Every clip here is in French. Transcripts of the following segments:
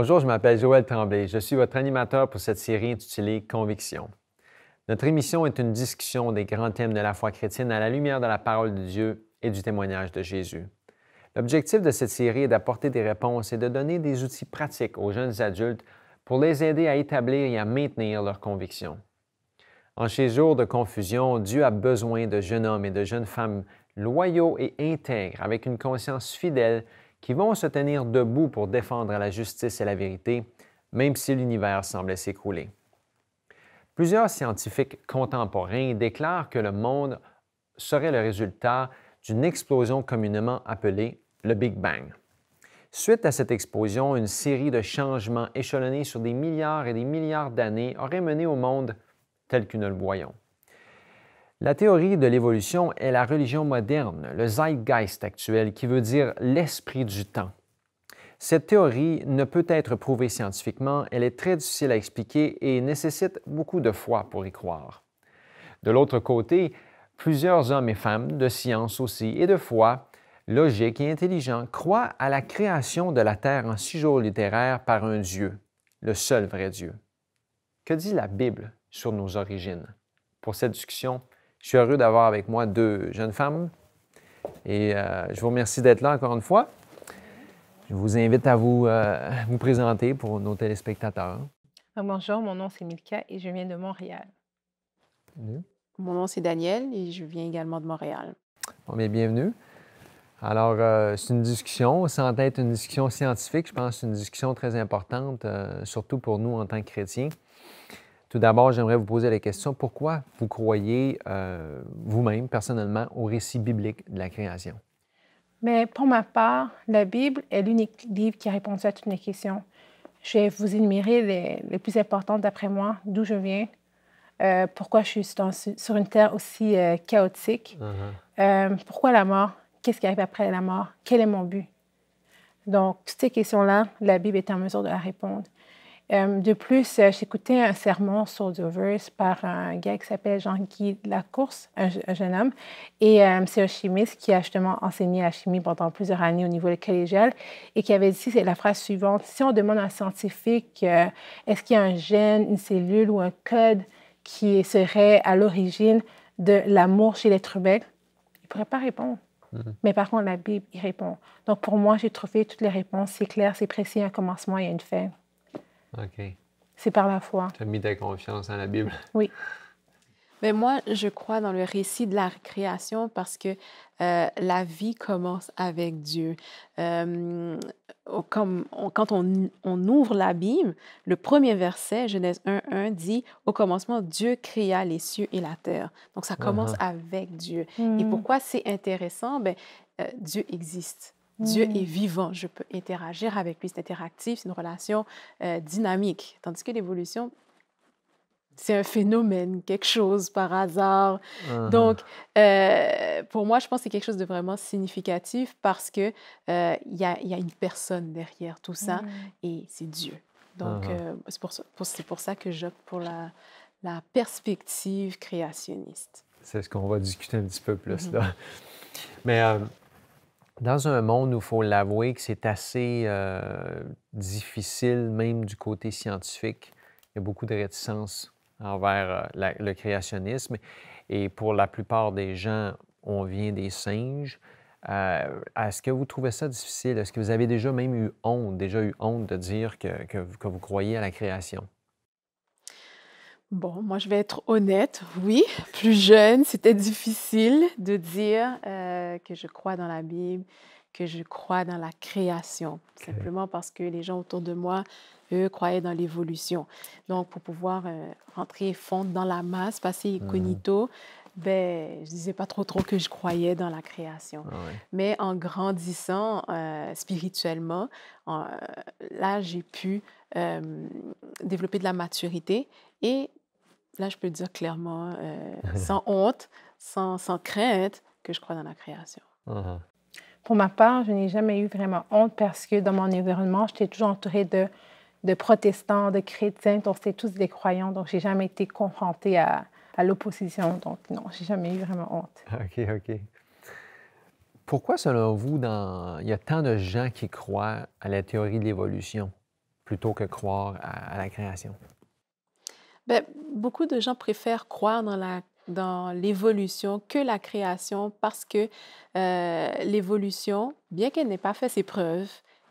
Bonjour, je m'appelle Joël Tremblay. Je suis votre animateur pour cette série intitulée Conviction. Notre émission est une discussion des grands thèmes de la foi chrétienne à la lumière de la parole de Dieu et du témoignage de Jésus. L'objectif de cette série est d'apporter des réponses et de donner des outils pratiques aux jeunes adultes pour les aider à établir et à maintenir leurs convictions. En ces jours de confusion, Dieu a besoin de jeunes hommes et de jeunes femmes loyaux et intègres, avec une conscience fidèle qui vont se tenir debout pour défendre la justice et la vérité, même si l'univers semblait s'écrouler. Plusieurs scientifiques contemporains déclarent que le monde serait le résultat d'une explosion communément appelée le Big Bang. Suite à cette explosion, une série de changements échelonnés sur des milliards et des milliards d'années aurait mené au monde tel que nous le voyons. La théorie de l'évolution est la religion moderne, le zeitgeist actuel, qui veut dire l'esprit du temps. Cette théorie ne peut être prouvée scientifiquement, elle est très difficile à expliquer et nécessite beaucoup de foi pour y croire. De l'autre côté, plusieurs hommes et femmes de science aussi et de foi, logiques et intelligents, croient à la création de la Terre en six jours littéraires par un Dieu, le seul vrai Dieu. Que dit la Bible sur nos origines? Pour cette discussion, je suis heureux d'avoir avec moi deux jeunes femmes. Et euh, je vous remercie d'être là encore une fois. Je vous invite à vous, euh, vous présenter pour nos téléspectateurs. Euh, bonjour, mon nom c'est Milka et je viens de Montréal. Bonjour, Mon nom c'est Daniel et je viens également de Montréal. Bon, bienvenue. Alors, c'est une discussion, sans être une discussion scientifique, je pense que c'est une discussion très importante, surtout pour nous en tant que chrétiens. Tout d'abord, j'aimerais vous poser la question, pourquoi vous croyez euh, vous-même personnellement au récit biblique de la création? Mais pour ma part, la Bible est l'unique livre qui répond à toutes mes questions. Je vais vous énumérer les, plus importantes d'après moi, d'où je viens, euh, pourquoi je suis sur une terre aussi euh, chaotique, uh-huh. pourquoi la mort, qu'est-ce qui arrive après la mort, quel est mon but. Donc, toutes ces questions-là, la Bible est en mesure de la répondre. Euh, de plus, euh, j'écoutais un sermon sur The verse par un gars qui s'appelle Jean-Guy Lacourse, un, jeune homme, et euh, c'est un chimiste qui a justement enseigné la chimie pendant plusieurs années au niveau collégial et qui avait dit la phrase suivante si on demande à un scientifique est-ce qu'il y a un gène, une cellule ou un code qui serait à l'origine de l'amour chez les humain, il ne pourrait pas répondre. Mhm. Mais par contre, la Bible y répond. Donc, pour moi, j'ai trouvé toutes les réponses. C'est clair, c'est précis, un commencement et une fin. OK. C'est par la foi. Tu as mis ta confiance dans la Bible. Oui. Mais moi, je crois dans le récit de la création parce que euh, la vie commence avec Dieu. Euh, comme quand on, on, ouvre l'abîme, le premier verset, Genèse 1-1, dit Au commencement, Dieu créa les cieux et la terre. Donc, ça commence uh-huh. avec Dieu. Et mm. pourquoi c'est intéressant? Ben euh, Dieu existe. Dieu mm. est vivant, je peux interagir avec lui, c'est interactif, c'est une relation euh, dynamique. Tandis que l'évolution, c'est un phénomène, quelque chose par hasard. Uh-huh. Donc, euh, pour moi, je pense que c'est quelque chose de vraiment significatif parce que euh, il y, a, une personne derrière tout ça mm. et c'est Dieu. Donc, uh-huh. c'est pour, ça que j'opte pour la, la perspective créationniste. C'est ce qu'on va discuter un petit peu plus mm-hmm. là. Mais dans un monde où il faut l'avouer que c'est assez euh, difficile, même du côté scientifique, il y a beaucoup de réticence envers euh, le créationnisme. Et pour la plupart des gens, on vient des singes. Euh, est-ce que vous trouvez ça difficile? Est-ce que vous avez déjà même eu honte, déjà eu honte de dire que vous croyez à la création? Bon, moi je vais être honnête, oui, plus jeune, c'était difficile de dire euh, que je crois dans la Bible, que je crois dans la création, simplement parce que les gens autour de moi, eux, croyaient dans l'évolution. Donc, pour pouvoir euh, rentrer fondre dans la masse, passer mhm. incognito, Ben, je disais pas trop trop que je croyais dans la création. Ah Mais en grandissant euh, spirituellement, là, j'ai pu développer de la maturité et là, je peux dire clairement, euh, sans honte, sans, crainte, que je crois dans la création. Uh-huh. Pour ma part, je n'ai jamais eu vraiment honte parce que dans mon environnement, j'étais toujours entourée de, protestants, de chrétiens, donc c'était tous des croyants, donc je n'ai jamais été confrontée à, l'opposition. Donc non, n'ai jamais eu vraiment honte. OK, OK. Pourquoi, selon vous, il y a tant de gens qui croient à la théorie de l'évolution plutôt que croire à la création? Ben, beaucoup de gens préfèrent croire dans la dans l'évolution que la création parce que euh, l'évolution, bien qu'elle n'ait pas fait ses preuves,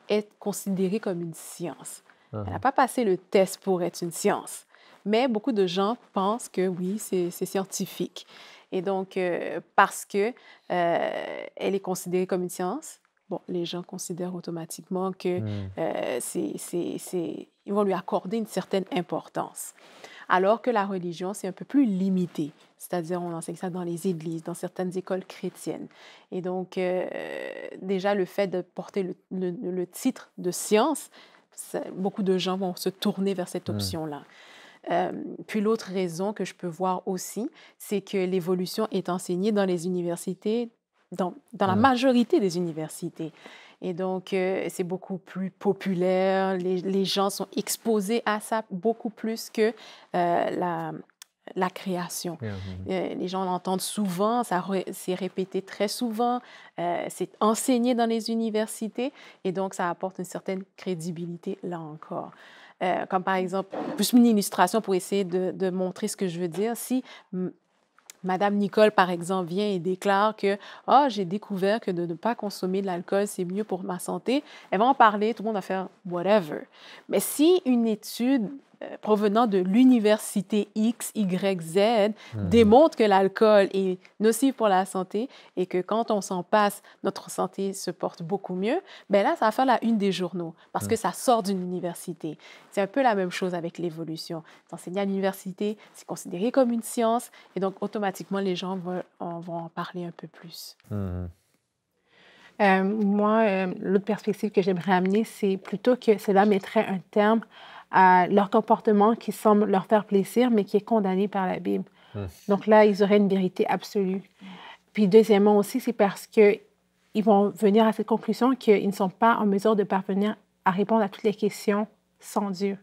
est considérée comme une science. Ah. Elle n'a pas passé le test pour être une science. Mais beaucoup de gens pensent que oui, c'est scientifique. Et donc, euh, parce qu'elle euh, est considérée comme une science, bon, les gens considèrent automatiquement que hmm. c'est, ils vont lui accorder une certaine importance alors que la religion, c'est un peu plus limité. C'est-à-dire, on enseigne ça dans les églises, dans certaines écoles chrétiennes. Et donc, euh, déjà, le fait de porter le, titre de science, beaucoup de gens vont se tourner vers cette option-là. Euh, puis l'autre raison que je peux voir aussi, c'est que l'évolution est enseignée dans les universités dans, la majorité des universités. Et donc, euh, c'est beaucoup plus populaire. Les, gens sont exposés à ça beaucoup plus que euh, la, la, création. Euh, les gens l'entendent souvent, ça c'est répété très souvent, c'est enseigné dans les universités et donc ça apporte une certaine crédibilité là encore. comme par exemple, juste une illustration pour essayer de, de montrer ce que je veux dire. Si Madame Nicole, par exemple, vient et déclare que oh, j'ai découvert que de ne pas consommer de l'alcool, c'est mieux pour ma santé. Elle va en parler, tout le monde va faire whatever. Mais si une étude euh, provenant de l'université X, Y, Z hmm. démontrent que l'alcool est nocif pour la santé et que quand on s'en passe, notre santé se porte beaucoup mieux, bien là, ça va faire la une des journaux parce hmm. que ça sort d'une université. C'est un peu la même chose avec l'évolution. Enseigner à l'université, c'est considéré comme une science et donc automatiquement, les gens vont, en parler un peu plus. Hmm. Euh, moi, euh, l'autre perspective que j'aimerais amener, c'est plutôt que cela mettrait un terme à leur comportement qui semble leur faire plaisir, mais qui est condamné par la Bible. Hmm. Donc là, ils auraient une vérité absolue. Puis deuxièmement aussi, c'est parce qu'ils vont venir à cette conclusion qu'ils ne sont pas en mesure de parvenir à répondre à toutes les questions sans Dieu.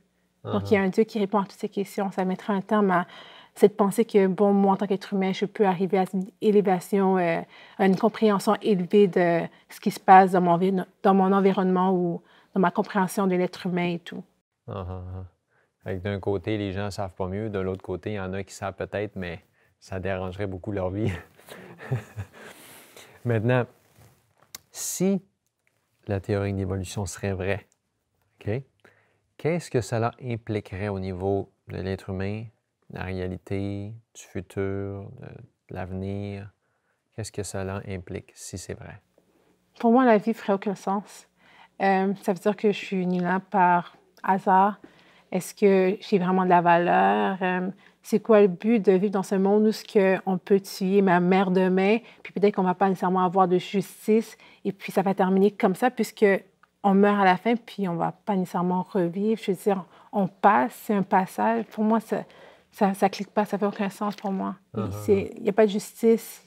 Donc il y a uh-huh. un Dieu qui répond à toutes ces questions. Ça mettra un terme à cette pensée que, bon, moi, en tant qu'être humain, je peux arriver à une élévation, euh, à une compréhension élevée de ce qui se passe dans mon, dans mon environnement ou dans ma compréhension de l'être humain et tout. Uh-huh, uh-huh. D'un côté, les gens ne savent pas mieux. De l'autre côté, il y en a qui savent peut-être, mais ça dérangerait beaucoup leur vie. Maintenant, si la théorie de l'évolution serait vraie, qu'est-ce que cela impliquerait au niveau de l'être humain, de la réalité, du futur, de, l'avenir? Qu'est-ce que cela implique si c'est vrai? Pour moi, la vie ferait aucun sens. Euh, ça veut dire que je suis née là par hasard? Est-ce que j'ai vraiment de la valeur? Euh, c'est quoi le but de vivre dans ce monde où ce que on peut tuer ma mère demain, puis peut-être qu'on va pas nécessairement avoir de justice, et puis ça va terminer comme ça, puisque on meurt à la fin, puis on va pas nécessairement revivre. Je veux dire, on passe, c'est un passage. Pour moi, ça, ça, clique pas, ça fait aucun sens pour moi. Uh-huh. Il n'y a pas de justice.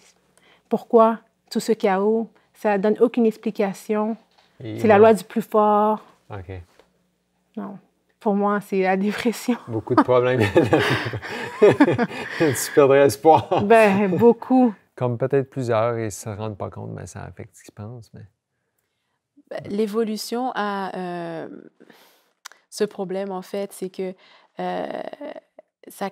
Pourquoi tout ce chaos? Ça donne aucune explication. C'est la loi du plus fort. Non. Pour moi, c'est la dépression. Beaucoup de problèmes. tu perdrais espoir. ben, beaucoup. Comme peut-être plusieurs, et ne se rendent pas compte, mais ça affecte ce qu'ils pensent. Mais... Ben, l'évolution à euh, ce problème, en fait, c'est que euh, ça,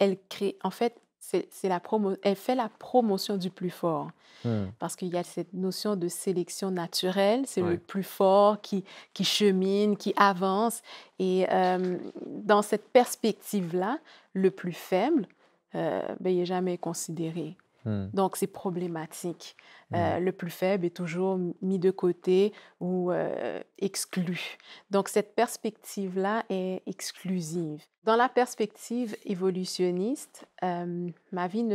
elle crée. En fait, c'est la elle fait la promotion du plus fort. Hmm. Parce qu'il y a cette notion de sélection naturelle, c'est le plus fort qui, chemine, qui avance. Et euh, dans cette perspective-là, le plus faible, euh, n'est ben, jamais considéré. Hmm. Donc, c'est problématique. Euh, hmm. le plus faible est toujours mis de côté ou euh, exclu. Donc, cette perspective-là est exclusive. Dans la perspective évolutionniste, euh, ma vie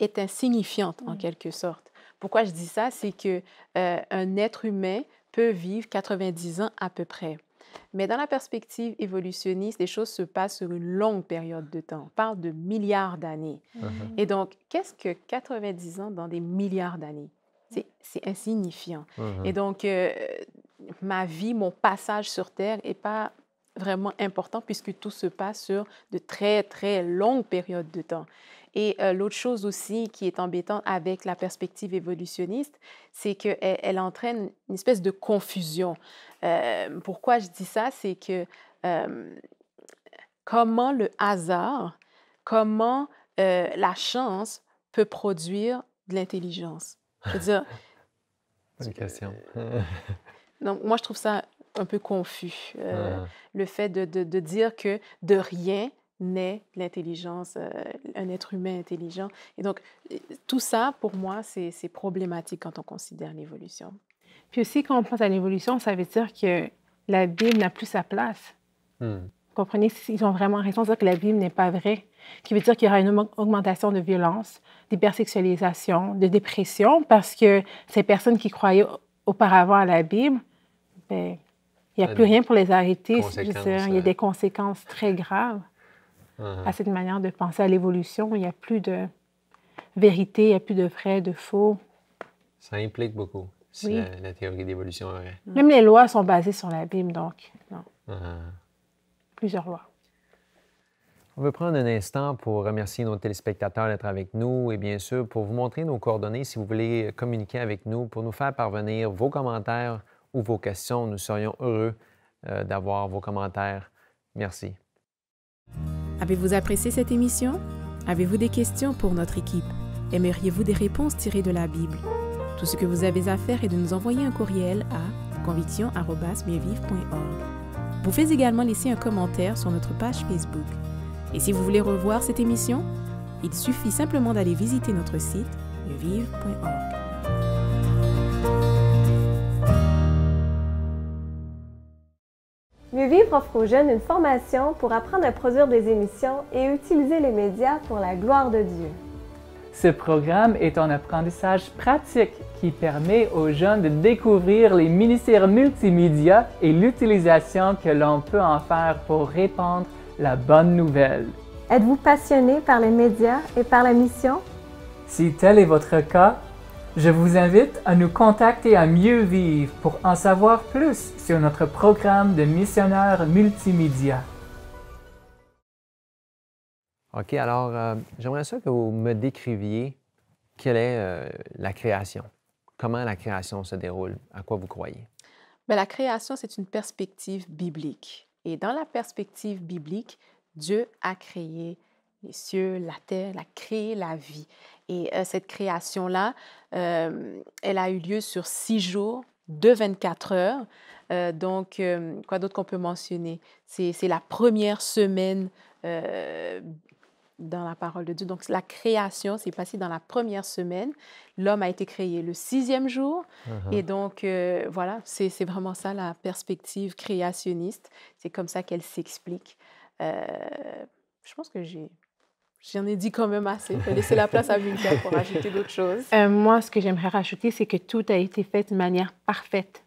est insignifiante en quelque sorte. Pourquoi je dis ça? C'est qu'un être humain peut vivre 90 ans à peu près. Mais dans la perspective évolutionniste, les choses se passent sur une longue période de temps. On parle de milliards d'années. Uh-huh. Et donc, qu'est-ce que 90 ans dans des milliards d'années C'est insignifiant. Uh-huh. Et donc, euh, ma vie, mon passage sur Terre n'est pas vraiment important puisque tout se passe sur de très, très longues périodes de temps. Et euh, l'autre chose aussi qui est embêtante avec la perspective évolutionniste, c'est qu'elle elle entraîne une espèce de confusion. Euh, pourquoi je dis ça? C'est que euh, comment le hasard, comment la chance peut produire de l'intelligence? C'est-à-dire... Donc, moi, je trouve ça un peu confus. Ah. Le fait de, dire que de rien, naît l'intelligence, euh, un être humain intelligent. Et donc, euh, tout ça, pour moi, c'est problématique quand on considère l'évolution. Puis aussi, quand on pense à l'évolution, ça veut dire que la Bible n'a plus sa place. Hmm. Vous comprenez, ils ont vraiment raison de dire que la Bible n'est pas vraie, qui veut dire qu'il y aura une augmentation de violence, d'hypersexualisation, de dépression, parce que ces personnes qui croyaient auparavant à la Bible, ben, il n'y a plus rien pour les arrêter. Euh, il y a des conséquences très graves. Uh-huh. à cette manière de penser à l'évolution. Il n'y a plus de vérité, il n'y a plus de vrai, de faux. Ça implique beaucoup, si la, théorie d'évolution vraie. Mm. Même les lois sont basées sur la Bible, donc. Non. Uh-huh. Plusieurs lois. On veut prendre un instant pour remercier nos téléspectateurs d'être avec nous et bien sûr pour vous montrer nos coordonnées si vous voulez communiquer avec nous, pour nous faire parvenir vos commentaires ou vos questions. Nous serions heureux euh, d'avoir vos commentaires. Merci. Avez-vous apprécié cette émission? Avez-vous des questions pour notre équipe? Aimeriez-vous des réponses tirées de la Bible? Tout ce que vous avez à faire est de nous envoyer un courriel à conviction.org. Vous pouvez également laisser un commentaire sur notre page Facebook. Et si vous voulez revoir cette émission, il suffit simplement d'aller visiter notre site vive.org. offre aux jeunes une formation pour apprendre à produire des émissions et utiliser les médias pour la gloire de Dieu. Ce programme est un apprentissage pratique qui permet aux jeunes de découvrir les ministères multimédia et l'utilisation que l'on peut en faire pour répandre la bonne nouvelle. Êtes-vous passionné par les médias et par la mission? Si tel est votre cas, je vous invite à nous contacter à Mieux Vivre pour en savoir plus sur notre programme de missionnaires multimédia. OK, alors euh, j'aimerais ça que vous me décriviez quelle est euh, la création. Comment la création se déroule? À quoi vous croyez? Mais ben, la création, c'est une perspective biblique. Et dans la perspective biblique, Dieu a créé les cieux, la terre, a créé la vie. Et euh, cette création-là, euh, elle a eu lieu sur six jours de 24 heures. Euh, donc, quoi d'autre qu'on peut mentionner? C'est la première semaine dans la parole de Dieu. Donc, la création s'est passée dans la première semaine. L'homme a été créé le sixième jour. Uh-huh. Et donc, voilà, c'est vraiment ça la perspective créationniste. C'est comme ça qu'elle s'explique. je pense que j'ai J'en ai dit quand même assez. Je laisser la place à Vulca pour rajouter d'autres choses. Euh, moi, ce que j'aimerais rajouter, c'est que tout a été fait de manière parfaite.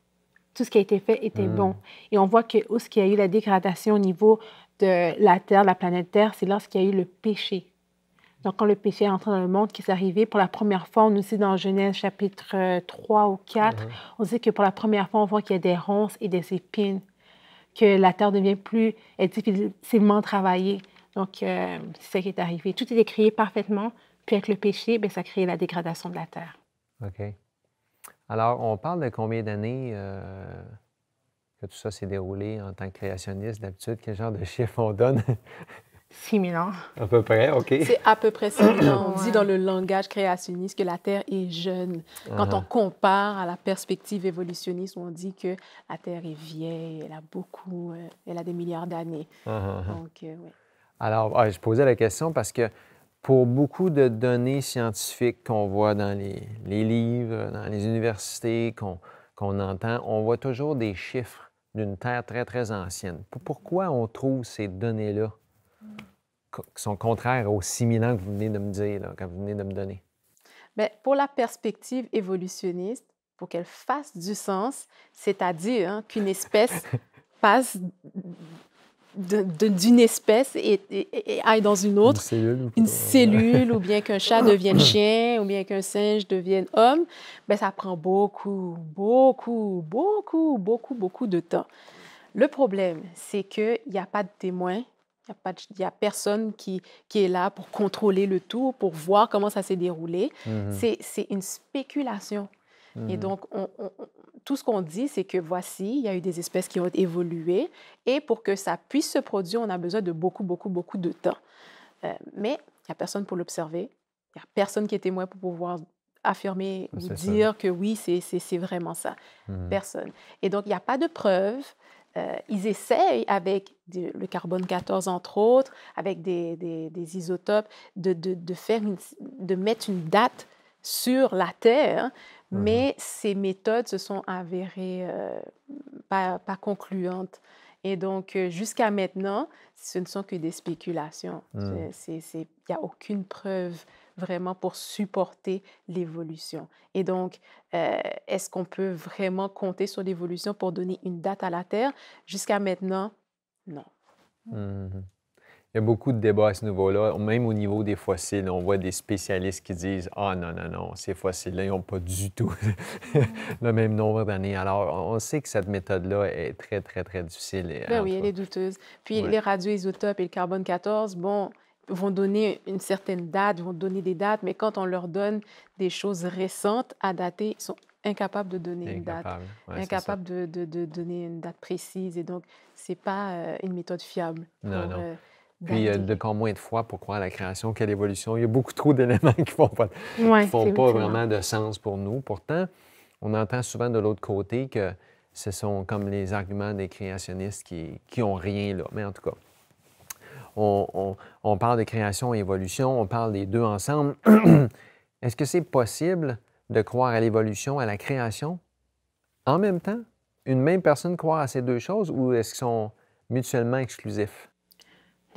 Tout ce qui a été fait était hmm. bon. Et on voit que où ce qui a eu la dégradation au niveau de la Terre, la planète Terre, c'est lorsqu'il y a eu le péché. Donc, quand le péché est entré dans le monde, qui est arrivé pour la première fois, on nous dit dans Genèse chapitre 3 euh, ou 4, hmm. on dit que pour la première fois, on voit qu'il y a des ronces et des épines, que la terre devient plus, difficilement travaillée. Donc, euh, c'est ce qui est arrivé. Tout est créé parfaitement. Puis avec le péché, bien, ça crée la dégradation de la terre. OK. Alors, on parle de combien d'années euh, que tout ça s'est déroulé en tant que créationniste d'habitude? Quel genre de chiffre on donne? 6 000 ans. À peu près, OK. C'est à peu près ça. on dit dans le langage créationniste que la Terre est jeune. Quand uh-huh. on compare à la perspective évolutionniste, on dit que la Terre est vieille, elle a beaucoup, euh, elle a des milliards d'années. Uh-huh, uh-huh. Donc, oui. Alors, ah, je posais la question parce que pour beaucoup de données scientifiques qu'on voit dans les, livres, dans les universités, qu'on entend, on voit toujours des chiffres d'une Terre très, très ancienne. Pourquoi on trouve ces données-là qui sont contraires aux 6000 ans que vous venez de me dire, que vous venez de me donner? Bien, pour la perspective évolutionniste, pour qu'elle fasse du sens, c'est-à-dire qu'une espèce passe d'une espèce et, et, et, aille dans une autre, une cellule, ou bien qu'un chat devienne chien, ou bien qu'un singe devienne homme, ben, ça prend beaucoup, beaucoup, beaucoup, beaucoup, beaucoup de temps. Le problème, c'est qu'il n'y a pas de témoin, il n'y a, personne qui, qui est là pour contrôler le tout, pour voir comment ça s'est déroulé. Mhm. C'est une spéculation. Et mm. donc, tout ce qu'on dit, c'est que voici, il y a eu des espèces qui ont évolué et pour que ça puisse se produire, on a besoin de beaucoup, beaucoup, beaucoup de temps. Euh, mais il n'y a personne pour l'observer, il n'y a personne qui est témoin pour pouvoir affirmer ou dire que oui, c'est vraiment ça. Mm. Personne. Et donc, il n'y a pas de preuves. Euh, ils essayent avec le carbone 14, entre autres, avec des, des, isotopes, de, de, de faire de mettre une date sur la Terre Mmh Mais ces méthodes se sont avérées euh, pas, concluantes. Et donc, euh, jusqu'à maintenant, ce ne sont que des spéculations. Mmh. Il n'y a aucune preuve vraiment pour supporter l'évolution. Et donc, euh, est-ce qu'on peut vraiment compter sur l'évolution pour donner une date à la Terre Jusqu'à maintenant, non. Mmh il y a beaucoup de débats à ce niveau-là, même au niveau des fossiles. On voit des spécialistes qui disent Ah non, non, non, ces fossiles-là, ils n'ont pas du tout le même nombre d'années. Alors, on sait que cette méthode-là est très, très, très difficile. Ben oui, elle est douteuse. Puis les les radioisotopes et le carbone 14, bon, vont donner une certaine date, vont donner des dates, mais quand on leur donne des choses récentes à dater, ils sont incapables de donner une date, incapables de, de, donner une date précise. Et donc, ce n'est pas euh, une méthode fiable. non, non. Euh, puis euh, de quand moins de fois pour croire à la création qu'à l'évolution. Il y a beaucoup trop d'éléments qui ne font pas, vraiment de sens pour nous. Pourtant, on entend souvent de l'autre côté que ce sont comme les arguments des créationnistes qui n'ont rien là. Mais en tout cas, on, on, parle de création et évolution, on parle des deux ensemble. Est-ce que c'est possible de croire à l'évolution, à la création, en même temps? Une même personne croire à ces deux choses ou est-ce qu'ils sont mutuellement exclusifs?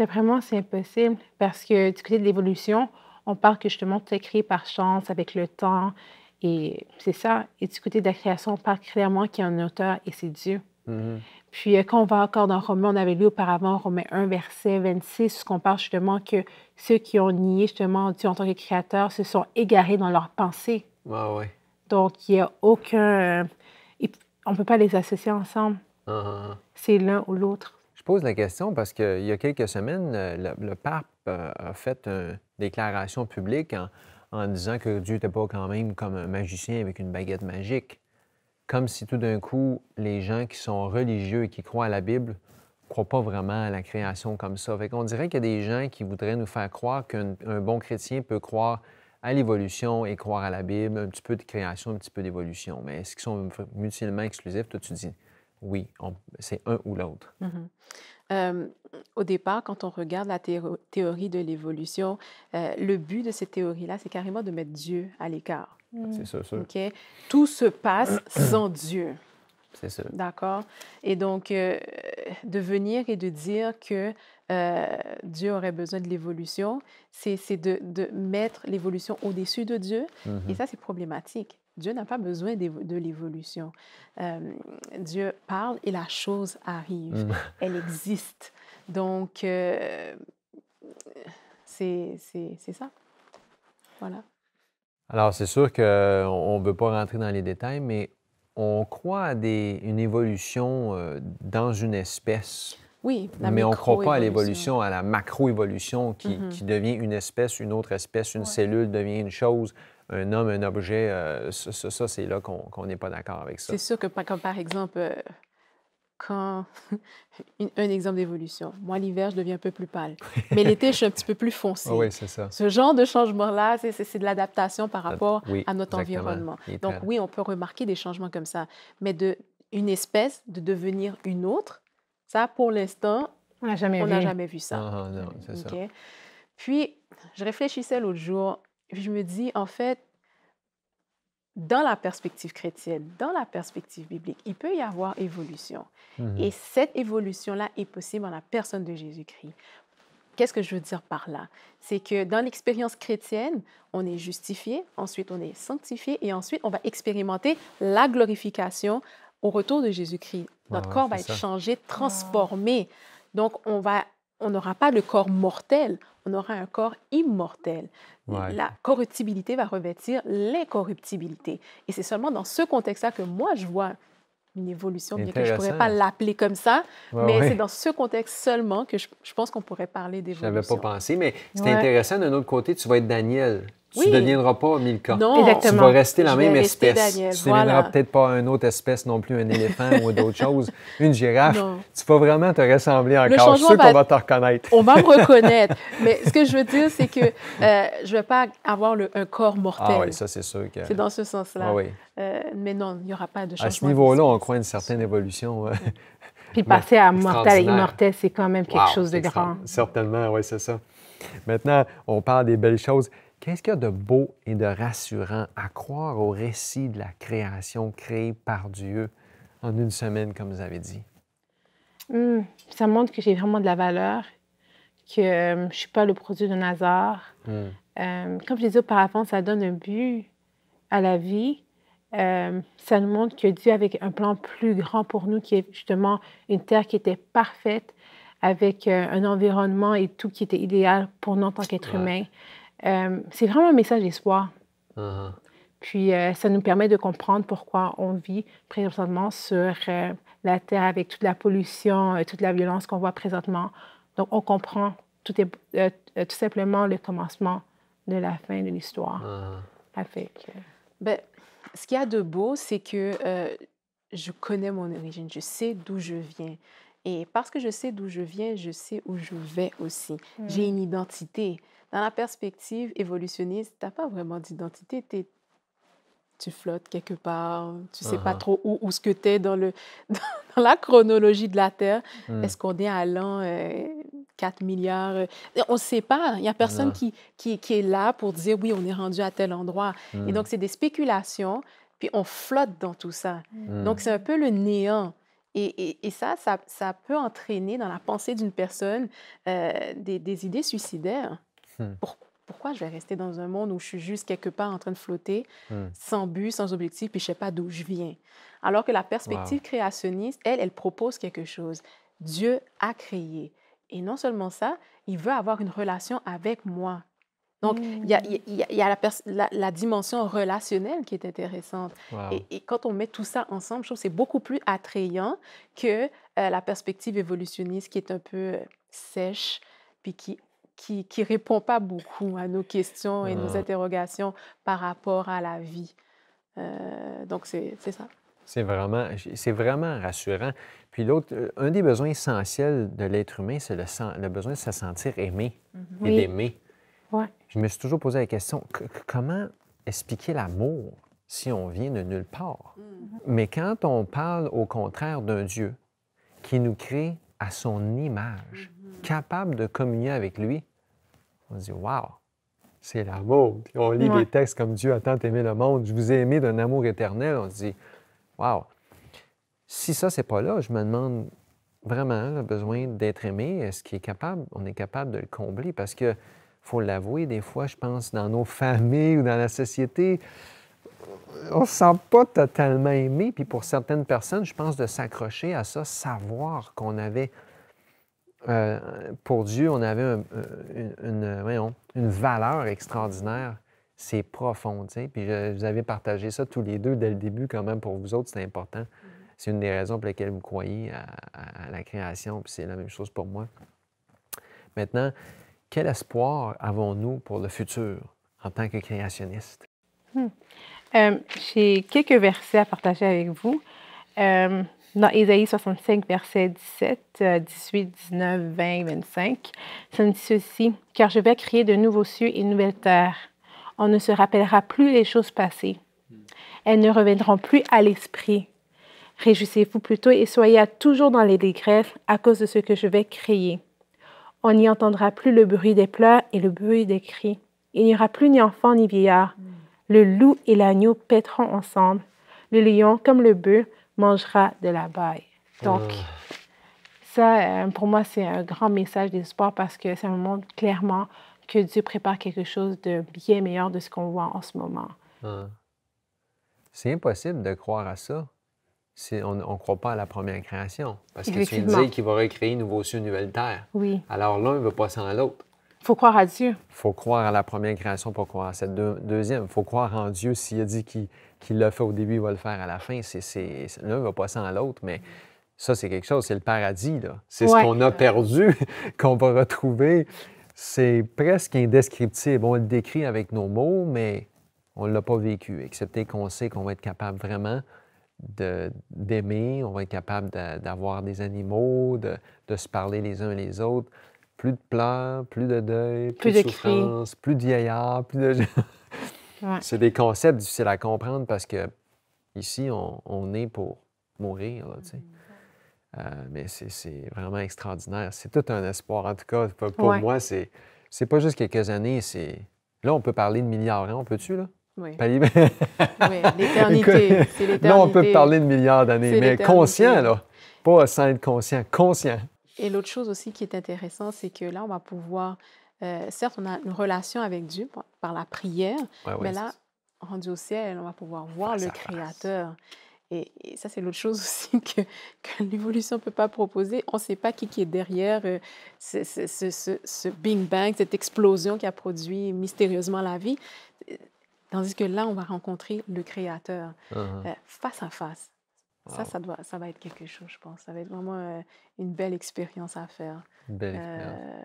D'après moi, c'est impossible parce que du côté de l'évolution, on parle que justement tu es créé par chance avec le temps et c'est ça. Et du côté de la création, on parle clairement qu'il y a un auteur et c'est Dieu. Mm-hmm. Puis euh, quand on va encore dans Romain, on avait lu auparavant Romain 1, verset 26, où qu'on parle justement que ceux qui ont nié justement Dieu en tant que créateur se sont égarés dans leurs pensées. Ah Donc il n'y a aucun... Euh, on ne peut pas les associer ensemble. Ah, ah, c'est l'un ou l'autre. Je pose la question parce qu'il y a quelques semaines, euh, le, pape euh, a fait une déclaration publique en, disant que Dieu n'était pas quand même comme un magicien avec une baguette magique. Comme si tout d'un coup, les gens qui sont religieux et qui croient à la Bible ne croient pas vraiment à la création comme ça. Fait dirait qu'il y a des gens qui voudraient nous faire croire qu'un bon chrétien peut croire à l'évolution et croire à la Bible, un petit peu de création, un petit peu d'évolution. Mais est-ce qu'ils sont mutuellement exclusifs? Toi, tu dis oui, c'est un ou l'autre. Mm-hmm. Euh, au départ, quand on regarde la théorie de l'évolution, euh, le but de cette théorie-là, c'est carrément de mettre Dieu à l'écart. Mm. C'est ça, ça. Tout se passe sans Dieu. C'est ça. D'accord. Et donc, euh, de venir et de dire que Dieu aurait besoin de l'évolution, c'est de, mettre l'évolution au-dessus de Dieu. Mm-hmm. Et ça, c'est problématique. Dieu n'a pas besoin de l'évolution. Euh, Dieu parle et la chose arrive. Mm. Elle existe. Donc, euh, c'est ça. Voilà. Alors, c'est sûr qu'on ne veut pas rentrer dans les détails, mais on croit à une évolution euh, dans une espèce. Oui, Mais on croit pas à l'évolution, à la macroévolution qui, mm-hmm. qui, devient une espèce, une autre espèce, une cellule devient une chose, un homme, un objet, euh, ça, c'est là qu'on n'est pas d'accord avec ça. C'est sûr que, par exemple, euh, quand. un exemple d'évolution. Moi, l'hiver, je deviens un peu plus pâle. Mais l'été, je suis un petit peu plus foncé. oui, c'est ça. Ce genre de changement-là, c'est de l'adaptation par rapport à notre environnement. Donc, oui, on peut remarquer des changements comme ça. Mais de une espèce, de devenir une autre, ça, pour l'instant, on n'a jamais, vu ça. Ah, non, c'est ça. Puis, je réfléchissais l'autre jour je me dis, en fait, dans la perspective chrétienne, dans la perspective biblique, il peut y avoir évolution. Mhm. Et cette évolution-là est possible en la personne de Jésus-Christ. Qu'est-ce que je veux dire par là C'est que dans l'expérience chrétienne, on est justifié, ensuite on est sanctifié et ensuite on va expérimenter la glorification au retour de Jésus-Christ. Notre ah, corps va être changé, transformé. Donc on va on n'aura pas le corps mortel, on aura un corps immortel. La corruptibilité va revêtir l'incorruptibilité. Et c'est seulement dans ce contexte-là que moi, je vois une évolution, bien que je ne pourrais pas l'appeler comme ça, mais c'est dans ce contexte seulement que je, je pense qu'on pourrait parler d'évolution. Je n'avais pas pensé, mais c'est intéressant. D'un autre côté, tu vas être Daniel. Tu ne deviendras pas Milka. Non, Exactement. tu vas rester la même espèce. Daniel. Tu ne deviendras peut-être pas une autre espèce non plus, un éléphant ou d'autres choses, une girafe. Tu vas vraiment te ressembler encore. Je suis qu'on va te reconnaître. on va me reconnaître. Mais ce que je veux dire, c'est que euh, je ne vais pas avoir un corps mortel. Ah oui, ça, c'est sûr que. C'est dans ce sens-là. Ah euh, mais non, il n'y aura pas de changement. À ce niveau-là, on croit une certaine évolution. Hein. Puis passer à mortel et immortel, c'est quand même quelque chose de grand. Certainement, oui, c'est ça. Maintenant, on parle des belles choses. Qu'est-ce qu'il y a de beau et de rassurant à croire au récit de la création créée par Dieu en une semaine, comme vous avez dit? Hmm, ça montre que j'ai vraiment de la valeur, que euh, je ne suis pas le produit d'un hasard. Hmm. Euh, comme je disais auparavant, ça donne un but à la vie. Euh, ça nous montre que Dieu avait un plan plus grand pour nous, qui est justement une terre qui était parfaite, avec un environnement et tout qui était idéal pour nous en tant qu'être humains. humain. Euh, c'est vraiment un message d'espoir. Uh-huh. Puis euh, ça nous permet de comprendre pourquoi on vit présentement sur euh, la Terre avec toute la pollution, toute la violence qu'on voit présentement. Donc on comprend tout, simplement le commencement de la fin de l'histoire. Uh-huh. Ben, ce qu'il y a de beau, c'est que je connais mon origine, je sais d'où je viens. Et parce que je sais d'où je viens, je sais où je vais aussi. J'ai mm. une identité. Dans la perspective évolutionniste, tu n'as pas vraiment d'identité, tu flottes quelque part, tu sais pas uh-huh. trop où, où ce que tu es dans, le, dans la chronologie de la Terre. Hmm. Est-ce qu'on est allant euh, 4 milliards euh, On ne sait pas. Il n'y a personne uh-huh. qui, qui, est là pour dire oui, on est rendu à tel endroit. Et hmm. donc, c'est des spéculations, puis on flotte dans tout ça. Hmm. Donc, c'est un peu le néant. Et, et, ça, ça, ça, peut entraîner dans la pensée d'une personne euh, des, des idées suicidaires. Hmm. Pourquoi? je vais rester dans un monde où je suis juste quelque part en train de flotter, hmm. sans but, sans objectif, puis je ne sais pas d'où je viens. Alors que la perspective créationniste, elle, elle propose quelque chose. Dieu a créé. Et non seulement ça, il veut avoir une relation avec moi. Donc, il y, a, la, dimension relationnelle qui est intéressante. Et, quand on met tout ça ensemble, je trouve que c'est beaucoup plus attrayant que euh, la perspective évolutionniste qui est un peu euh, sèche, puis qui qui ne répond pas beaucoup à nos questions et nos interrogations par rapport à la vie. Euh, donc, c'est ça. C'est vraiment, c'est vraiment rassurant. Puis l'autre, euh, un des besoins essentiels de l'être humain, c'est le, besoin de se sentir aimé mhm. et d'aimer. Ouais. Je me suis toujours posé la question, comment expliquer l'amour si on vient de nulle part? Mhm. Mais quand on parle au contraire d'un Dieu qui nous crée à son image, mhm. capable de communier avec lui, on se dit Waouh, c'est l'amour. on lit des textes comme Dieu a tant aimé le monde, je vous ai aimé d'un amour éternel. On se dit Waouh, si ça, c'est pas là, je me demande vraiment le besoin d'être aimé. Est-ce qu'on est capable, on est capable de le combler? Parce que, faut l'avouer, des fois, je pense, dans nos familles ou dans la société, on ne se sent pas totalement aimé. Puis pour certaines personnes, je pense de s'accrocher à ça, savoir qu'on avait euh, pour Dieu, on avait une, une, valeur extraordinaire. C'est profond, tu Puis vous avez partagé ça tous les deux dès le début, quand même, pour vous autres, c'est important. Mm-hmm. C'est une des raisons pour lesquelles vous croyez à, la création, puis c'est la même chose pour moi. Maintenant, quel espoir avons-nous pour le futur en tant que créationniste? Hmm. Euh, j'ai quelques versets à partager avec vous. Euh, dans Ésaïe 65, versets 17, 18, 19, 20, 25, ça nous dit ceci, car je vais créer de nouveaux cieux et une nouvelle terre. On ne se rappellera plus les choses passées. Elles ne reviendront plus à l'esprit. Réjouissez-vous plutôt et soyez toujours dans les dégrèves à cause de ce que je vais créer. On n'y entendra plus le bruit des pleurs et le bruit des cris. Il n'y aura plus ni enfants ni vieillard. Le loup et l'agneau paîtront ensemble. Le lion, comme le bœuf, mangera de la baille. Donc, ah. ça, euh, pour moi, c'est un grand message d'espoir parce que ça me montre clairement que Dieu prépare quelque chose de bien meilleur de ce qu'on voit en ce moment. Ah. C'est impossible de croire à ça si on ne croit pas à la première création. Parce que tu dis qu'il va recréer un nouveau ciel, une nouvelle terre. Oui. Alors l'un ne veut pas sans l'autre faut croire à Dieu. faut croire à la première création pour croire à cette deuxième. deuxième. faut croire en Dieu. S'il a dit qu'il l'a fait au début, il va le faire à la fin. L'un va pas à l'autre, mais ça, c'est quelque chose. C'est le paradis. C'est ce qu'on a perdu, qu'on va retrouver. C'est presque indescriptible. On le décrit avec nos mots, mais on ne l'a pas vécu, excepté qu'on sait qu'on va être capable vraiment d'aimer, on va être capable d'avoir des animaux, de, de se parler les uns les autres plus de pleurs, plus de deuil, plus, de, souffrance, plus de vieillard, plus de. C'est des concepts difficiles à comprendre parce que ici, on, est pour mourir, tu sais. Mm. Euh, mais c'est vraiment extraordinaire. C'est tout un espoir, en tout cas. Pour, moi, c'est pas juste quelques années, c'est... Là, on peut parler de milliards, d'années, hein, on peut-tu, là? Oui. oui l'éternité, Là, on peut parler de milliards d'années, mais conscient, là. Pas sans être conscient, conscient. Et l'autre chose aussi qui est intéressant, c'est que là, on va pouvoir, euh, certes, on a une relation avec Dieu par, la prière, mais là, rendu au ciel, on va pouvoir voir le Créateur. Et, ça, c'est l'autre chose aussi que, l'évolution ne peut pas proposer. On ne sait pas qui, qui est derrière euh, ce, ce, Big Bang, cette explosion qui a produit mystérieusement la vie. Tandis que là, on va rencontrer le Créateur uh-huh. euh, face à face. Ça, ça, doit, ça va être quelque chose, je pense. Ça va être vraiment euh, une belle expérience à faire. Belle euh, expérience.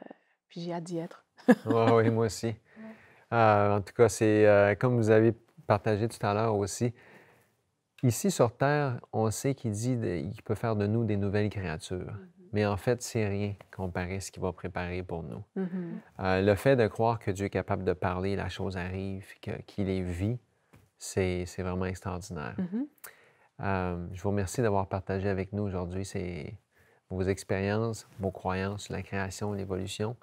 puis j'ai hâte d'y être. oui, moi aussi. Euh, en tout cas, c'est comme vous avez partagé tout à l'heure aussi, Ici, sur Terre, on sait qu'il dit qu'il peut faire de nous des nouvelles créatures. Mhm. Mais en fait, c'est rien comparé à ce qu'il va préparer pour nous. Mhm. le fait de croire que Dieu est capable de parler, la chose arrive, qu'il les vit, c'est vraiment extraordinaire. Mhm. Euh, je vous remercie d'avoir partagé avec nous aujourd'hui vos expériences, vos croyances, la création, l'évolution.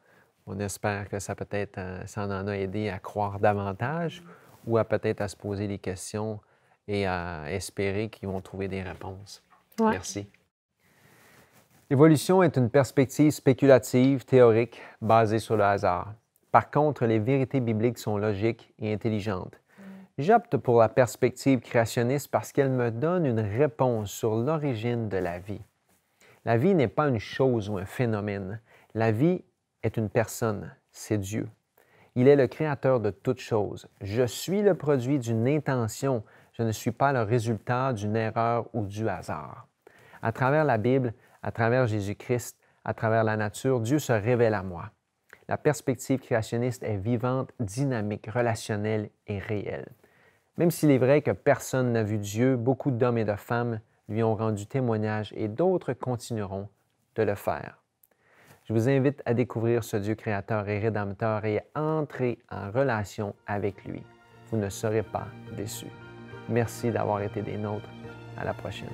On espère que ça peut-être, euh, en a aidé à croire davantage ou à peut-être à se poser des questions et à espérer qu'ils vont trouver des réponses. Merci. L'évolution est une perspective spéculative, théorique, basée sur le hasard. Par contre, les vérités bibliques sont logiques et intelligentes. J'opte pour la perspective créationniste parce qu'elle me donne une réponse sur l'origine de la vie. La vie n'est pas une chose ou un phénomène. La vie est une personne, c'est Dieu. Il est le créateur de toutes choses. Je suis le produit d'une intention, je ne suis pas le résultat d'une erreur ou du hasard. À travers la Bible, à travers Jésus-Christ, à travers la nature, Dieu se révèle à moi. La perspective créationniste est vivante, dynamique, relationnelle et réelle. Même s'il est vrai que personne n'a vu Dieu, beaucoup d'hommes et de femmes lui ont rendu témoignage et d'autres continueront de le faire. Je vous invite à découvrir ce Dieu créateur et rédempteur et à entrer en relation avec lui. Vous ne serez pas déçus. Merci d'avoir été des nôtres. À la prochaine.